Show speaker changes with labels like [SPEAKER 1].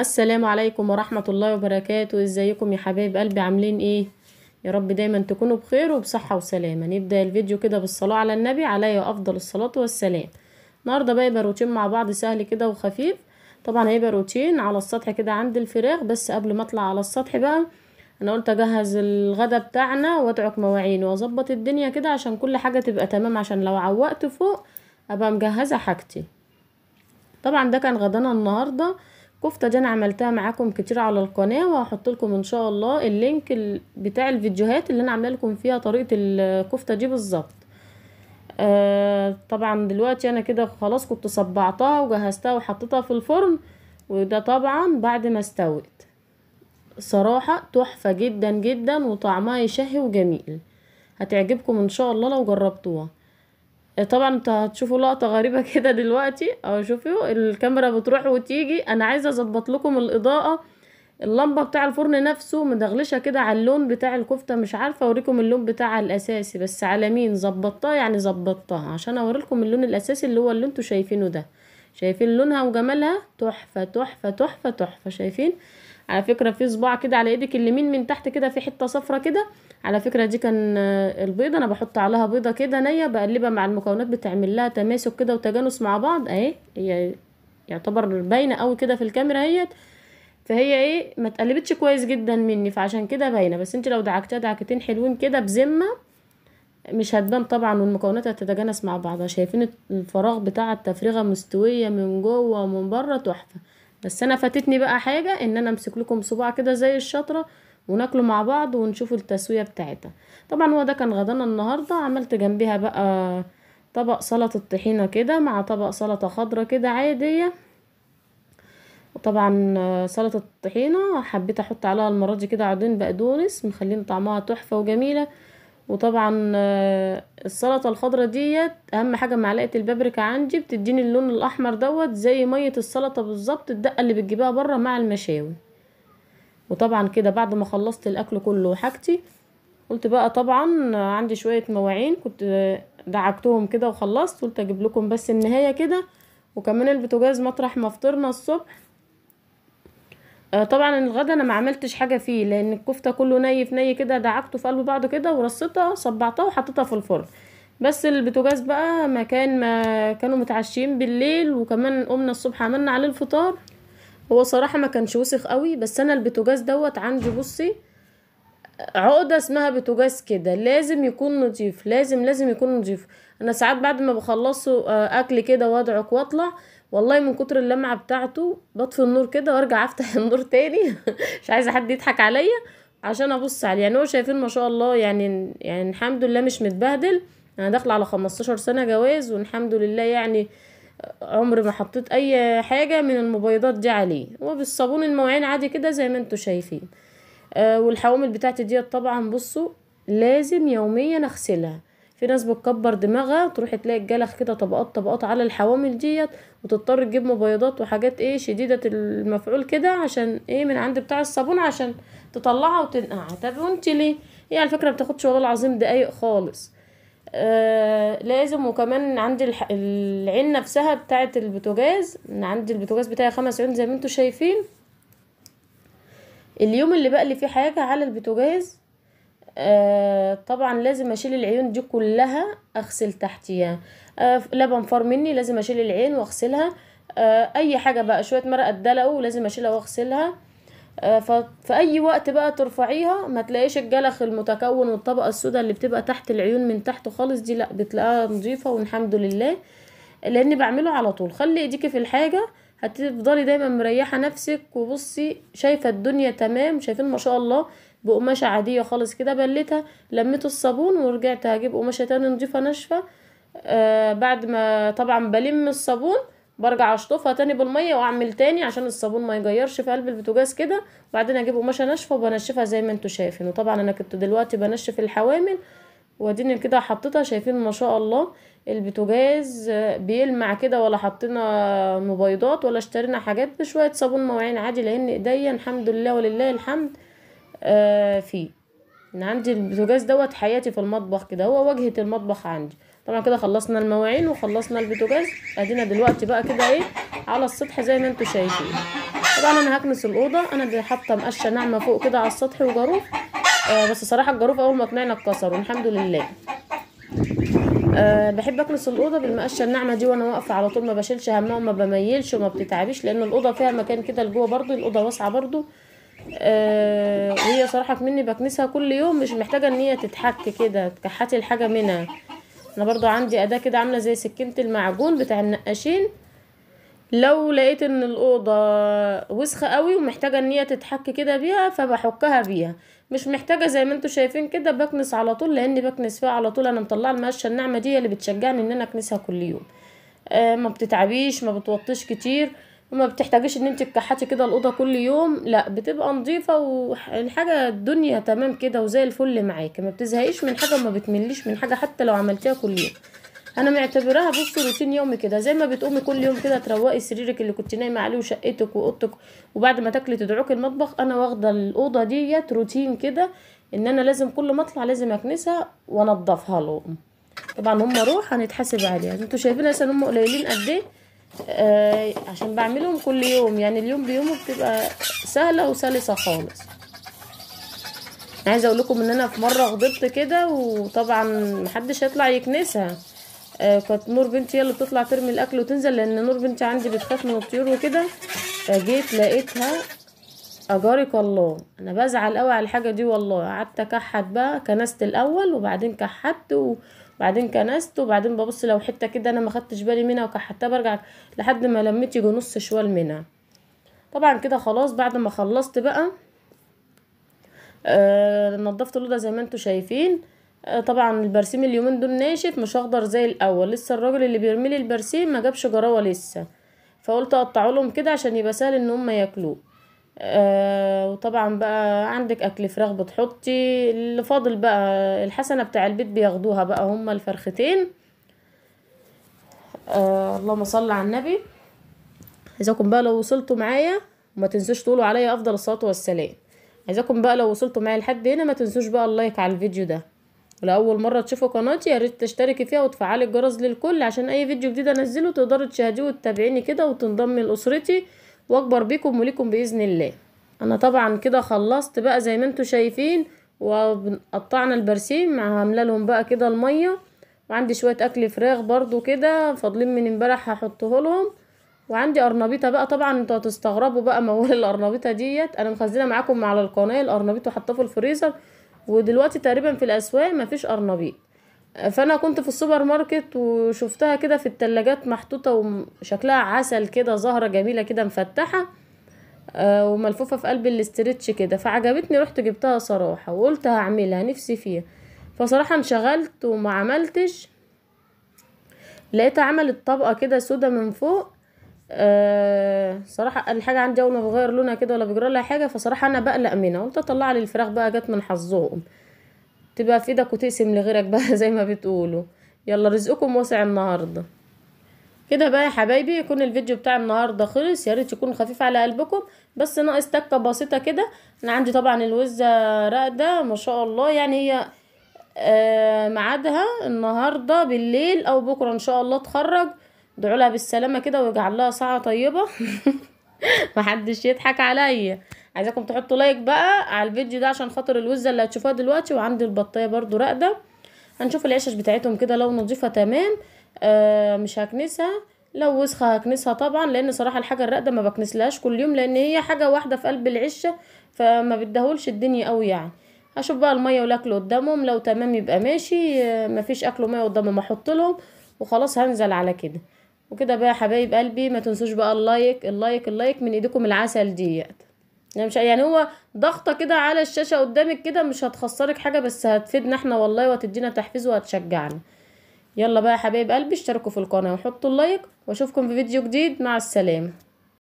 [SPEAKER 1] السلام عليكم ورحمة الله وبركاته ازيكم يا حبايب قلبي عاملين ايه يا رب دايما تكونوا بخير وبصحة وسلامة نبدأ الفيديو كده بالصلاة على النبي عليه أفضل الصلاة والسلام النهاردة بقى يبقى روتين مع بعض سهل كده وخفيف طبعا هيبقى روتين على السطح كده عند الفراخ بس قبل ما اطلع على السطح بقى انا قلت اجهز الغدا بتاعنا وادعك مواعين واظبط الدنيا كده عشان كل حاجة تبقى تمام عشان لو عوقت فوق ابقى مجهزة حاجتي طبعا ده كان غدانا النهارده الكفته دي انا عملتها معاكم كتير على القناه وهحط لكم ان شاء الله اللينك بتاع الفيديوهات اللي انا عامله لكم فيها طريقه الكفته دي بالظبط آه طبعا دلوقتي انا كده خلاص كنت صبعتها وجهزتها وحطيتها في الفرن وده طبعا بعد ما استوت صراحه تحفه جدا جدا وطعمها يشهي وجميل هتعجبكم ان شاء الله لو جربتوها طبعا انتوا هتشوفوا لقطه غريبه كده دلوقتي اهو شوفوا الكاميرا بتروح وتيجي انا عايزه اظبط لكم الاضاءه اللمبه بتاع الفرن نفسه مدغلشه كده على اللون بتاع الكفته مش عارفه اوريكم اللون بتاع الاساسي بس على مين ظبطتها يعني ظبطتها عشان لكم اللون الاساسي اللي هو اللي انتوا شايفينه ده شايفين لونها وجمالها تحفه تحفه تحفه تحفه شايفين على فكره في صباع كده على ايدك اليمين من تحت كده في حته صفرة كده على فكره دي كان آه، البيضه انا بحط عليها بيضه كده نيه بقلبها مع المكونات بتعمل لها تماسك كده وتجانس مع بعض اهي هي يعتبر باينه قوي كده في الكاميرا اهيت فهي ايه ما اتقلبتش كويس جدا مني فعشان كده باينه بس انت لو دعكتها دعكتين حلوين كده بذمه مش هتبان طبعا والمكونات هتتجانس مع بعضها شايفين الفراغ بتاع التفريغه مستويه من جوه ومن بره تحفه بس انا فاتتني بقى حاجه ان انا امسك لكم صباع كده زي الشطره وناكله مع بعض ونشوف التسويه بتاعتها طبعا هو ده كان غدانا النهارده عملت جنبها بقى طبق سلطه طحينه كده مع طبق سلطه خضرة كده عاديه وطبعا سلطه الطحينه حبيت احط عليها المره دي كده عدين بقدونس مخلين طعمها تحفه وجميله وطبعا السلطه الخضرة ديت اهم حاجه معلقه البابريكا عندي بتديني اللون الاحمر دوت زي ميه السلطه بالظبط الدقه اللي بتجيبها بره مع المشاوي وطبعا كده بعد ما خلصت الاكل كله وحاجتي قلت بقى طبعا عندي شويه مواعين كنت دعكتهم كده وخلصت قلت اجيب لكم بس النهايه كده وكمان البتجاز مطرح ما فطرنا الصبح آه، طبعا الغدا انا ما عملتش حاجه فيه لان الكفته كله ني في ني كده دعكته في قلب بعض كده ورصيتها صبعتها وحطيتها في الفرن بس البتجاز بقى مكان ما كانوا متعشين بالليل وكمان قمنا الصبح عملنا عليه الفطار هو صراحه ما كانش وسخ قوي بس انا البتوجاز دوت عندي بصي عقده اسمها بتوجاز كده لازم يكون نضيف لازم لازم يكون نضيف انا ساعات بعد ما بخلصه آه، اكل كده وادعك واطلع والله من كتر اللمعه بتاعته بطفي النور كده وارجع افتح النور تاني مش عايزه حد يضحك عليا عشان ابص عليه يعني هو شايفين ما شاء الله يعني يعني الحمد لله مش متبهدل انا داخله على 15 سنه جواز والحمد لله يعني عمر ما حطيت اي حاجه من المبيضات دي عليه وبالصابون المواعين عادي كده زي ما انتوا شايفين آه والحوامل بتاعتي ديت طبعا بصوا لازم يوميا اغسلها في ناس بتكبر دماغها تروح تلاقي الجلخ كده طبقات طبقات على الحوامل ديت وتضطر تجيب مبيضات وحاجات ايه شديده المفعول كده عشان ايه من عند بتاع الصابون عشان تطلعها وتنقعها طب وانت ليه هي على فكره بتاخدش والله العظيم دقايق خالص آه، لازم وكمان عندي العين نفسها بتاعت البوتاجاز عندي البوتاجاز بتاعي خمس عيون زي ما انتم شايفين اليوم اللي بقلي فيه حاجه على البوتاجاز آه طبعا لازم اشيل العيون دي كلها اغسل تحتيها آه لبن فار مني لازم اشيل العين واغسلها آه اي حاجه بقى شويه مرقه اتدلقوا لازم اشيلها واغسلها آه، في اي وقت بقى ترفعيها ما تلاقيش الجلخ المتكون والطبقه السوداء اللي بتبقى تحت العيون من تحت خالص دي لا بتلاقيها نظيفه والحمد لله لاني بعمله على طول خلي ايديكي في الحاجه هتفضلي دايما مريحه نفسك وبصي شايفه الدنيا تمام شايفين ما شاء الله بقماشه عاديه خالص كده بليتها لميت الصابون ورجعت هجيب قماشه تاني نضيفه ناشفه آه بعد ما طبعا بلم الصابون برجع اشطفها تاني بالميه واعمل تاني عشان الصابون ما يغيرش في قلب البوتاجاز كده وبعدين اجيب قماشه ناشفه وبنشفها زي ما انتوا شايفين وطبعا انا كنت دلوقتي بنشف الحوامل واديني كده حطيتها شايفين ما شاء الله البوتاجاز بيلمع كده ولا حطينا مبيضات ولا اشترينا حاجات بشويه صابون مواعين عادي لان ايديا الحمد لله ولله الحمد آه فيه عندي البوتاجاز دوت حياتي في المطبخ كده هو واجهه المطبخ عندي طبعا كده خلصنا المواعين وخلصنا البوتاجاز ادينا دلوقتي بقى كده ايه على السطح زي ما انتم شايفين طبعا انا هكنس الاوضه انا دي حاطه مقشه ناعمه فوق كده على السطح وجاروف آه بس صراحه الجاروف اول ما طلعنا اتكسر والحمد لله أه بحب اكنس الاوضه بالمقشه الناعمه دي وانا واقفه على طول ما بشيلش همها وما بميلش وما بتتعبيش لان الاوضه فيها مكان كده لجوه برضو الاوضه واسعه برضو أه وهي صراحه مني بكنسها كل يوم مش محتاجه ان هي تتحك كده تكحتي الحاجه منها انا برضو عندي اداة كده عاملة زي سكينة المعجون بتاع النقاشين لو لقيت ان الاوضة وسخة قوي ومحتاجة ان هي تتحك كده بيها فبحكها بيها مش محتاجة زي ما انتوا شايفين كده بكنس على طول لان بكنس فيها على طول انا مطلعة المقشة الناعمة دي اللي بتشجعني ان انا اكنسها كل يوم آه ما بتتعبيش ما بتوطيش كتير وما بتحتاجيش ان انت تكحتي كده الاوضه كل يوم لا بتبقى نظيفه والحاجه الدنيا تمام كده وزي الفل معاكي ما بتزهقيش من حاجه وما بتمليش من حاجه حتى لو عملتيها كل يوم انا معتبراها بصي روتين يومي كده زي ما بتقومي كل يوم كده تروقي سريرك اللي كنت نايمه عليه وشقتك واوضتك وبعد ما تاكلي تدعوكي المطبخ انا واخده الاوضه ديت روتين كده ان انا لازم كل ما اطلع لازم اكنسها وانضفها لهم طبعا هم روح هنتحاسب عليها انتوا شايفين اصلا هم قليلين قد ايه آه عشان بعملهم كل يوم يعني اليوم بيومه بتبقى سهلة وسلسة خالص عايزة اقولكم ان انا في مرة غضبت كده وطبعا محدش هيطلع يكنسها آه كانت نور بنتي هي اللي بتطلع ترمي الاكل وتنزل لان نور بنتي عندي بتخاف من الطيور وكده فجيت لقيتها اجارك الله انا بزعل قوي على الحاجه دي والله قعدت اكحت بقى كنست الاول وبعدين كحت و... بعدين كنست وبعدين ببص لو حته كده انا ما خدتش بالي منها وكحتها برجع لحد ما لميت يجي نص شوال منها طبعا كده خلاص بعد ما خلصت بقى آه نضفت الاوضه زي ما انتم شايفين آه طبعا البرسيم اليومين دول ناشف مش اخضر زي الاول لسه الراجل اللي بيرمي لي البرسيم ما جابش جراوه لسه فقلت اقطعه لهم كده عشان يبقى سهل ان هم ياكلوه آه، وطبعا بقى عندك اكل فراخ بتحطي اللي فاضل بقى الحسنه بتاع البيت بياخدوها بقى هما الفرختين آه، اللهم صل على النبي عايزاكم بقى لو وصلتوا معايا وما تنسوش تقولوا عليا افضل الصلاه والسلام عايزاكم بقى لو وصلتوا معايا لحد هنا ما تنسوش بقى اللايك على الفيديو ده ولاول مره تشوفوا قناتي يا ريت تشتركي فيها وتفعلي الجرس للكل عشان اي فيديو جديد انزله تقدروا تشاهديه وتتابعيني كده وتنضمي لاسرتي واكبر بيكم وليكم باذن الله انا طبعا كده خلصت بقى زي ما انتم شايفين وقطعنا البرسيم عامله لهم بقى كده الميه وعندي شويه اكل فراخ برضو كده فاضلين من امبارح هحطه لهم وعندي قرنبيطه بقى طبعا انتوا هتستغربوا بقى موال القرنبيطه ديت انا مخزنه معاكم على القناه القرنبيط وحطاه في الفريزر ودلوقتي تقريبا في الاسواق مفيش قرنبيط فانا كنت في السوبر ماركت وشفتها كده في التلاجات محطوطه وشكلها عسل كده زهره جميله كده مفتحه آه، وملفوفه في قلب الاسترتش كده فعجبتني رحت جبتها صراحه وقلت هعملها نفسي فيها فصراحه انشغلت وما عملتش لقيتها عملت طبقه كده سودا من فوق أه صراحه الحاجه عندي اول ما بغير لونها كده ولا بجرى لها حاجه فصراحه انا بقلق منها قلت اطلعها للفراخ بقى جت من حظهم تبقى في ايدك وتقسم لغيرك بقى زي ما بتقولوا يلا رزقكم واسع النهارده كده بقى يا حبايبي يكون الفيديو بتاع النهارده خلص يا ريت يكون خفيف على قلبكم بس ناقص تكه بسيطه كده انا عندي طبعا الوزه راقده ما شاء الله يعني هي آه ميعادها النهارده بالليل او بكره ان شاء الله تخرج دعولها بالسلامه كده ويجعل لها ساعه طيبه محدش يضحك عليا عايزاكم تحطوا لايك بقى على الفيديو ده عشان خاطر الوزه اللي هتشوفوها دلوقتي وعندي البطايه برضو راقده هنشوف العشش بتاعتهم كده لو نضيفها تمام آه مش هكنسها لو وسخه هكنسها طبعا لان صراحه الحاجه الراقده ما بكنسلهاش كل يوم لان هي حاجه واحده في قلب العشه فما بتدهولش الدنيا قوي يعني هشوف بقى الميه والاكل قدامهم لو تمام يبقى ماشي آه مفيش اكل وميه قدامهم احط لهم وخلاص هنزل على كده وكده بقى يا حبايب قلبي ما تنسوش بقى اللايك اللايك اللايك من ايديكم العسل ديت يعني مش يعني هو ضغطه كده على الشاشه قدامك كده مش هتخسرك حاجه بس هتفيدنا احنا والله وتدينا تحفيز وهتشجعنا يلا بقى يا حبايب قلبي اشتركوا في القناه وحطوا اللايك واشوفكم في فيديو جديد مع السلامه